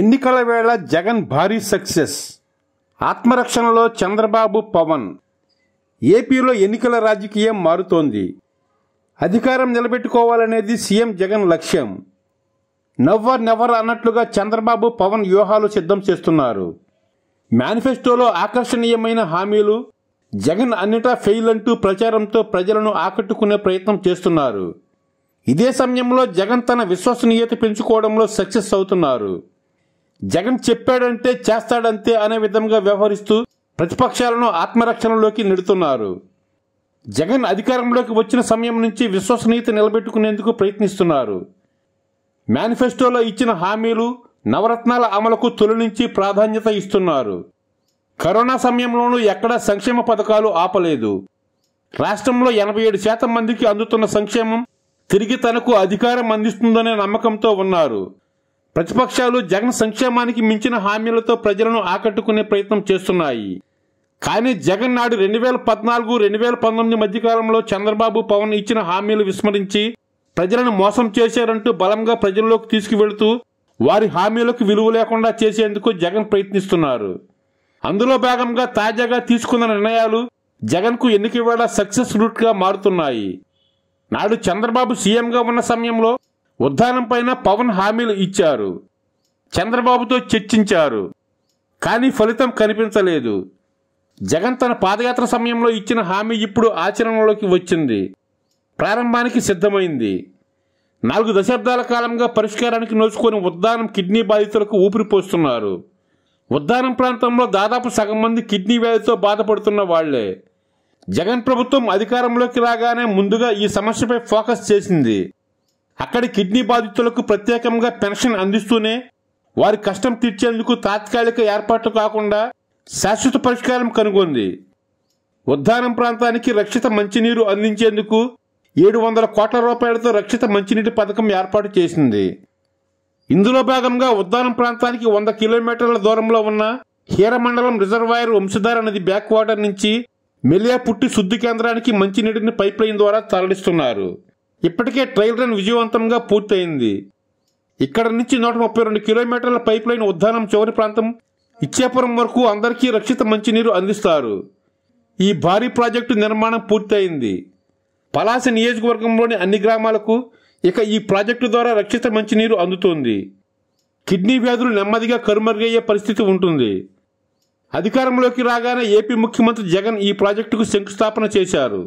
ఎన్నికల వేళ జగన్ భారీ సక్సెస్ ఆత్మరక్షణలో చంద్రబాబు పవన్ ఏపీలో ఎన్నికల రాజకీయం మారుతోంది అధికారం నిలబెట్టుకోవాలనేది సీఎం జగన్ లక్ష్యం నవ్వర్ నెవర్ అన్నట్లుగా చంద్రబాబు పవన్ వ్యూహాలు సిద్ధం చేస్తున్నారు మేనిఫెస్టోలో ఆకర్షణీయమైన హామీలు జగన్ అన్నిటా ఫెయిల్ అంటూ ప్రచారంతో ప్రజలను ఆకట్టుకునే ప్రయత్నం చేస్తున్నారు ఇదే సమయంలో జగన్ తన విశ్వసనీయత పెంచుకోవడంలో సక్సెస్ అవుతున్నారు జగన్ చెప్పాడంటే చేస్తాడంతే అనే విధంగా వ్యవహరిస్తూ ప్రతిపక్షాలను ఆత్మరక్షణలోకి నెడుతున్నారు జగన్ అధికారంలోకి వచ్చిన సమయం నుంచి విశ్వసనీయత నిలబెట్టుకునేందుకు ప్రయత్నిస్తున్నారు మేనిఫెస్టోలో ఇచ్చిన హామీలు నవరత్నాల అమలుకు తొలి నుంచి ప్రాధాన్యత ఇస్తున్నారు కరోనా సమయంలోనూ ఎక్కడా సంక్షేమ పథకాలు ఆపలేదు రాష్ట్రంలో ఎనభై ఏడు శాతం మందికి అందుతున్న సంక్షేమం తిరిగి తనకు అధికారం అందిస్తుందనే నమ్మకంతో ఉన్నారు ప్రతిపక్షాలు జగన్ సంక్షేమానికి మించిన హామీలతో ప్రజలను ఆకట్టుకునే ప్రయత్నం చేస్తున్నాయి కానీ జగన్ నాడు రెండు వేల పద్నాలుగు రెండు వేల పంతొమ్మిది మధ్యకాలంలో చంద్రబాబు పవన్ ఇచ్చిన హామీలు విస్మరించి ప్రజలను మోసం చేశారంటూ బలంగా ప్రజల్లోకి తీసుకువెళుతూ వారి హామీలకు విలువ లేకుండా చేసేందుకు జగన్ ప్రయత్నిస్తున్నారు అందులో భాగంగా తాజాగా తీసుకున్న నిర్ణయాలు జగన్కు ఎన్నిక వేళ సక్సెస్ రూట్గా మారుతున్నాయి నాడు చంద్రబాబు సీఎంగా ఉన్న సమయంలో ఉద్దానంపైన పవన్ హామీలు ఇచ్చారు చంద్రబాబుతో చర్చించారు కానీ ఫలితం కనిపించలేదు జగన్ తన పాదయాత్ర సమయంలో ఇచ్చిన హామీ ఇప్పుడు ఆచరణలోకి వచ్చింది ప్రారంభానికి సిద్ధమైంది నాలుగు దశాబ్దాల కాలంగా పరిష్కారానికి నోచుకుని ఉద్దానం కిడ్నీ బాధితులకు ఊపిరిపోస్తున్నారు ఉద్దానం ప్రాంతంలో దాదాపు సగం మంది కిడ్నీ వ్యాధితో బాధపడుతున్న వాళ్లే జగన్ ప్రభుత్వం అధికారంలోకి రాగానే ముందుగా ఈ సమస్యపై ఫోకస్ చేసింది అక్కడి కిడ్నీ బాధితులకు ప్రత్యేకంగా పెన్షన్ అందిస్తూనే వారి కష్టం తీర్చేందుకు తాత్కాలిక ఏర్పాట్లు కాకుండా శాశ్వత పరిష్కారం కనుగొంది ఉద్దానం ప్రాంతానికి రక్షిత మంచినీరు అందించేందుకు ఏడు వందల కోట్ల రూపాయలతో రక్షిత మంచినీటి పథకం ఏర్పాటు చేసింది ఇందులో భాగంగా ఉద్దానం ప్రాంతానికి వంద కిలోమీటర్ల దూరంలో ఉన్న హీరమండలం రిజర్వాయర్ వంశధార నది బ్యాక్ వాటర్ నుంచి మెలియాపుట్టి పుట్టి శుద్ధి కేంద్రానికి మంచినీటిని పైప్ లైన్ ద్వారా తరలిస్తున్నారు ఇప్పటికే ట్రయల్ రన్ విజయవంతంగా పూర్తయింది ఇక్కడ నుంచి నూట ముప్పై రెండు కిలోమీటర్ల పైప్ లైన్ ఉద్దానం చివరి ప్రాంతం ఇచ్చేపురం వరకు అందరికీ రక్షిత మంచినీరు అందిస్తారు ఈ భారీ ప్రాజెక్టు నిర్మాణం పూర్తయింది పలాస నియోజకవర్గంలోని అన్ని గ్రామాలకు ఇక ఈ ప్రాజెక్టు ద్వారా రక్షిత మంచినీరు అందుతుంది కిడ్నీ వ్యాధులు నెమ్మదిగా కరుమరుగయ్యే పరిస్థితి ఉంటుంది అధికారంలోకి రాగానే ఏపీ ముఖ్యమంత్రి జగన్ ఈ ప్రాజెక్టుకు శంకుస్థాపన చేశారు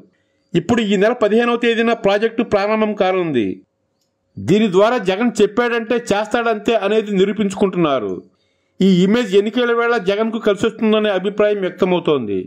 ఇప్పుడు ఈ నెల పదిహేనవ తేదీన ప్రాజెక్టు ప్రారంభం కానుంది దీని ద్వారా జగన్ చెప్పాడంటే చేస్తాడంతే అనేది నిరూపించుకుంటున్నారు ఈ ఇమేజ్ ఎన్నికల వేళ జగన్కు కలిసొస్తుందనే అభిప్రాయం వ్యక్తమవుతోంది